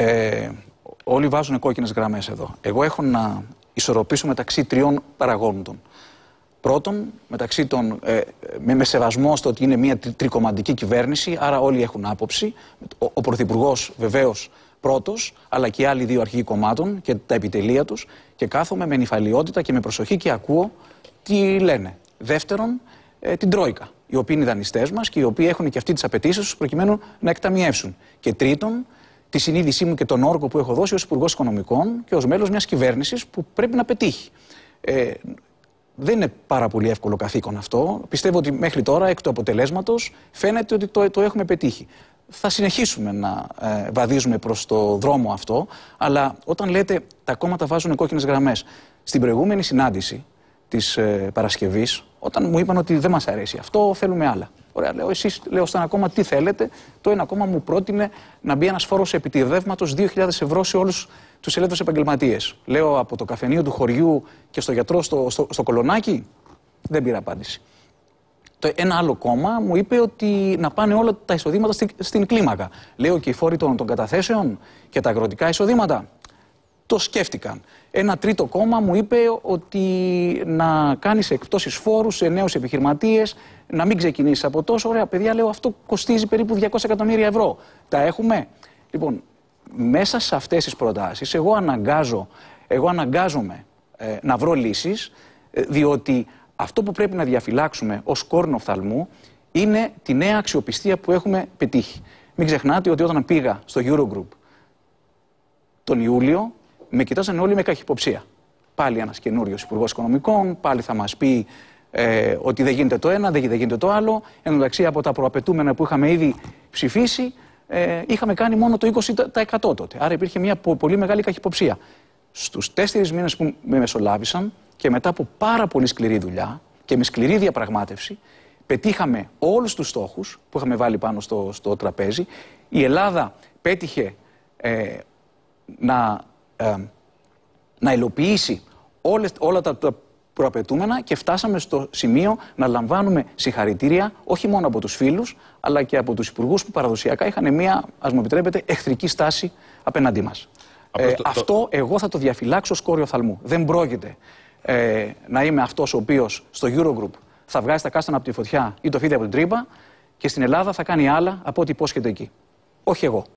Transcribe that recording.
Ε, όλοι βάζουν κόκκινες γραμμές εδώ. Εγώ έχω να ισορροπήσω μεταξύ τριών παραγόντων. Πρώτον, μεταξύ των, ε, με, με σεβασμό στο ότι είναι μια τρι, τρικομαντική κυβέρνηση, άρα όλοι έχουν άποψη. Ο, ο Πρωθυπουργός βεβαίως πρώτος, αλλά και οι άλλοι δύο αρχηγοί κομμάτων και τα επιτελεία τους. Και κάθομαι με νυφαλιότητα και με προσοχή και ακούω τι λένε. Δεύτερον, ε, την Τρόικα, οι οποίοι είναι δανειστές μας και οι οποίοι έχουν και αυτοί τις απαιτήσεις προκειμένου να εκταμιεύσουν. Και τρίτον, τη συνείδησή μου και τον όρκο που έχω δώσει ως Υπουργός Οικονομικών και ως μέλος μιας κυβέρνησης που πρέπει να πετύχει. Ε, δεν είναι πάρα πολύ εύκολο καθήκον αυτό. Πιστεύω ότι μέχρι τώρα, εκ του αποτελέσματος, φαίνεται ότι το, το έχουμε πετύχει. Θα συνεχίσουμε να ε, βαδίζουμε προς το δρόμο αυτό, αλλά όταν λέτε τα κόμματα βάζουν κόκκινες γραμμές. Στην προηγούμενη συνάντηση της ε, Παρασκευής, όταν μου είπαν ότι δεν μας αρέσει αυτό, θέλουμε άλλα. Ωραία, λέω, εσείς λέω στον ακόμα τι θέλετε. Το ένα ακόμα μου πρότεινε να μπει ένας φόρος επιτιδεύματος 2.000 ευρώ σε όλους τους ελεύθερους επαγγελματίες. Λέω από το καφενείο του χωριού και στο γιατρό στο, στο, κολονάκι. Δεν πήρα απάντηση. Το ένα άλλο κόμμα μου είπε ότι να πάνε όλα τα εισοδήματα στην, στην κλίμακα. Λέω και οι φόροι των, των καταθέσεων και τα αγροτικά εισοδήματα. Το σκέφτηκαν. Ένα τρίτο κόμμα μου είπε ότι να κάνεις εκπτώσεις φόρου σε νέους επιχειρηματίες, να μην ξεκινήσεις από τόσο. Ωραία, παιδιά, λέω αυτό κοστίζει περίπου 200 εκατομμύρια ευρώ. Τα έχουμε. Λοιπόν, μέσα σε αυτές τις προτάσεις, εγώ, αναγκάζω, εγώ αναγκάζομαι ε, να βρω λύσεις, ε, διότι αυτό που πρέπει να διαφυλάξουμε ως κόρνο οφθαλμού είναι τη νέα αξιοπιστία που έχουμε πετύχει. Μην ξεχνάτε ότι όταν πήγα στο Eurogroup τον Ιούλιο, με κοιτάζαν όλοι με καχυποψία. Πάλι ένας καινούριος υπουργός οικονομικών, πάλι θα μας πει ε, ότι δεν γίνεται το ένα, δεν, γίνεται το άλλο. Εν μεταξύ από τα προαπαιτούμενα που είχαμε ήδη ψηφίσει, ε, είχαμε κάνει μόνο το 20% τότε. Άρα υπήρχε μια πολύ μεγάλη καχυποψία. Στους τέσσερις μήνες που με μεσολάβησαν και μετά από πάρα πολύ σκληρή δουλειά και με σκληρή διαπραγμάτευση, πετύχαμε όλους τους στόχους που είχαμε βάλει πάνω στο, στο τραπέζι. Η Ελλάδα πέτυχε ε, να να υλοποιήσει όλες, όλα τα, προαπαιτούμενα και φτάσαμε στο σημείο να λαμβάνουμε συγχαρητήρια όχι μόνο από τους φίλους αλλά και από τους υπουργούς που παραδοσιακά είχαν μια, ας μου επιτρέπετε, εχθρική στάση απέναντί μας. Ε, αυτό εγώ θα το διαφυλάξω σκόριο θαλμού. Δεν πρόκειται ε, να είμαι αυτός ο οποίος στο Eurogroup θα βγάζει τα κάστανα από τη φωτιά ή το φίδι από την τρύπα και στην Ελλάδα θα κάνει άλλα από ό,τι υπόσχεται εκεί. Όχι εγώ.